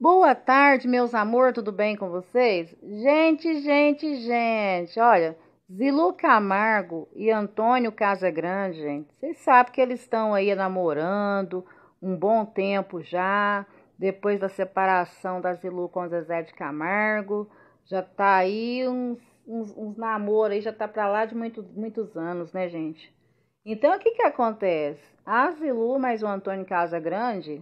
Boa tarde, meus amor, tudo bem com vocês? Gente, gente, gente, olha, Zilu Camargo e Antônio Casagrande, gente, vocês sabem que eles estão aí namorando um bom tempo já, depois da separação da Zilu com Zezé de Camargo, já tá aí uns, uns, uns namoros aí, já tá pra lá de muito, muitos anos, né, gente? Então, o que que acontece? A Zilu mais o Antônio Casagrande,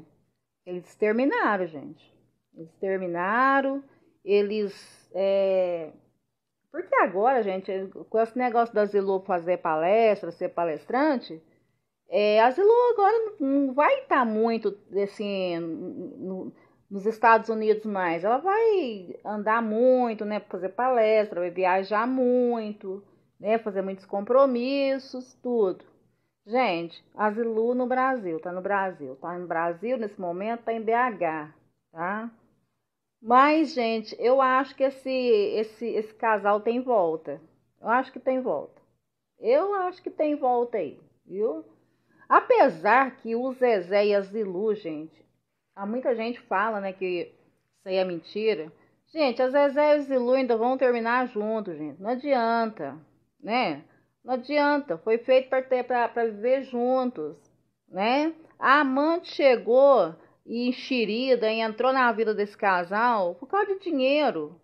eles terminaram, gente. Eles terminaram, eles. É... Porque agora, gente, com esse negócio da Zilu fazer palestra, ser palestrante, é, a Zilu agora não vai estar tá muito assim no, nos Estados Unidos mais. Ela vai andar muito, né? Fazer palestra, vai viajar muito, né? Fazer muitos compromissos, tudo. Gente, a Zilu no Brasil, tá no Brasil, tá no Brasil nesse momento, tá em BH, tá? Mas, gente, eu acho que esse, esse, esse casal tem volta. Eu acho que tem volta. Eu acho que tem volta aí, viu? Apesar que o Zezé e a Zilu, gente, há muita gente fala, né, que isso aí é mentira. Gente, a Zezé e a Zilu ainda vão terminar juntos, gente. Não adianta, né? Não adianta. Foi feito para viver juntos, né? A amante chegou e enxerida e entrou na vida desse casal por causa de dinheiro.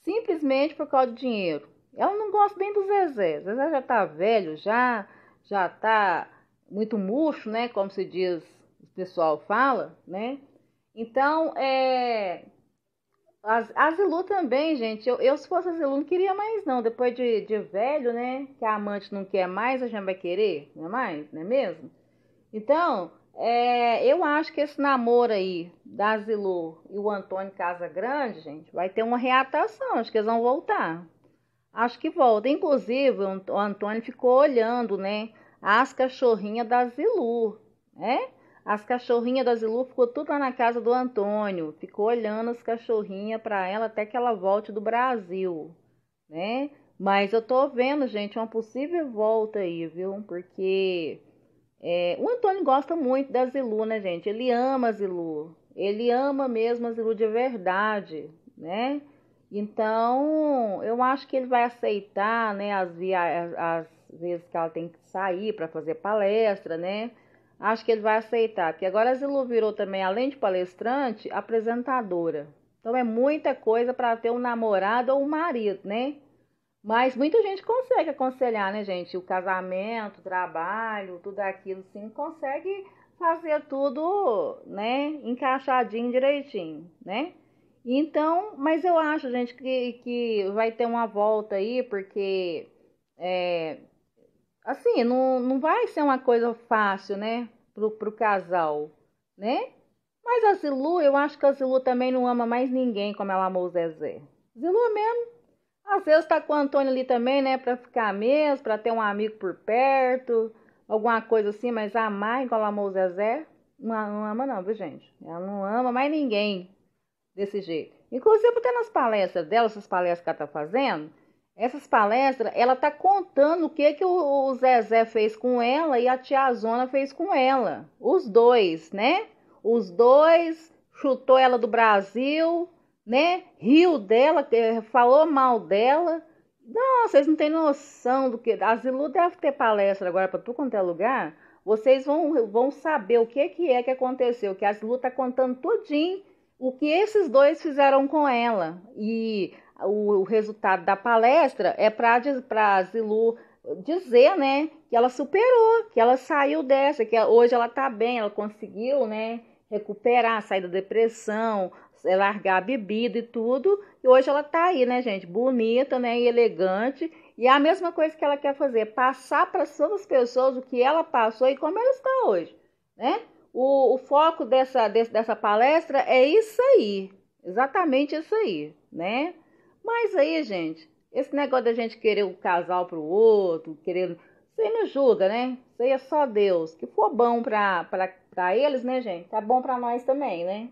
Simplesmente por causa de dinheiro. Ela não gosta nem do Zezé. Zezé já tá velho, já, já tá muito murcho, né? Como se diz, o pessoal fala, né? Então, é. A, Zilu também, gente. Eu, eu se fosse a Zilu, não queria mais, não. Depois de, de velho, né? Que a amante não quer mais, a gente vai querer, não é mais, não é mesmo? Então, é, eu acho que esse namoro aí da Zilu e o Antônio Casa Grande, gente, vai ter uma reatação. Acho que eles vão voltar. Acho que volta. Inclusive, o Antônio ficou olhando, né? As cachorrinhas da Zilu, né? As cachorrinhas da Zilu ficou tudo lá na casa do Antônio. Ficou olhando as cachorrinhas para ela até que ela volte do Brasil, né? Mas eu tô vendo, gente, uma possível volta aí, viu? Porque é, o Antônio gosta muito da Zilu, né, gente? Ele ama a Zilu. Ele ama mesmo a Zilu de verdade, né? Então, eu acho que ele vai aceitar, né, as, via as vezes que ela tem que sair para fazer palestra, né? Acho que ele vai aceitar, porque agora a Zilu virou também, além de palestrante, apresentadora. Então é muita coisa para ter um namorado ou um marido, né? Mas muita gente consegue aconselhar, né, gente? O casamento, o trabalho, tudo aquilo, sim, consegue fazer tudo, né, encaixadinho direitinho, né? Então, mas eu acho, gente, que, que vai ter uma volta aí, porque, é, assim, não, não vai ser uma coisa fácil, né, pro, pro casal, né? Mas a Zilu, eu acho que a Zilu também não ama mais ninguém como ela amou o Zezé. Zilu é mesmo às vezes tá com o Antônio ali também, né? Pra ficar mesmo, pra ter um amigo por perto, alguma coisa assim, mas amar igual amou o Zezé, não, não ama não, viu, gente? Ela não ama mais ninguém desse jeito. Inclusive, até nas palestras dela, essas palestras que ela tá fazendo, essas palestras, ela tá contando o que que o, o Zezé fez com ela e a tia Zona fez com ela. Os dois, né? Os dois chutou ela do Brasil, né? Riu dela, falou mal dela. Não, vocês não têm noção do que. A Zilu deve ter palestra agora para tu quanto é lugar. Vocês vão, vão saber o que, que é que aconteceu. Que a Zilu tá contando tudinho o que esses dois fizeram com ela. E o, o resultado da palestra é para a Zilu dizer, né? Que ela superou, que ela saiu dessa, que hoje ela tá bem, ela conseguiu, né? recuperar, sair da depressão, é, largar a bebida e tudo. E hoje ela tá aí, né, gente? Bonita, né? E elegante. E é a mesma coisa que ela quer fazer, passar para todas pessoas o que ela passou e como ela está hoje, né? O, o foco dessa, desse, dessa palestra é isso aí, exatamente isso aí, né? Mas aí, gente, esse negócio da gente querer um casal para o outro, querendo Isso aí não julga, né? Isso aí é só Deus. Que for bom para para eles, né, gente? Tá bom para nós também, né?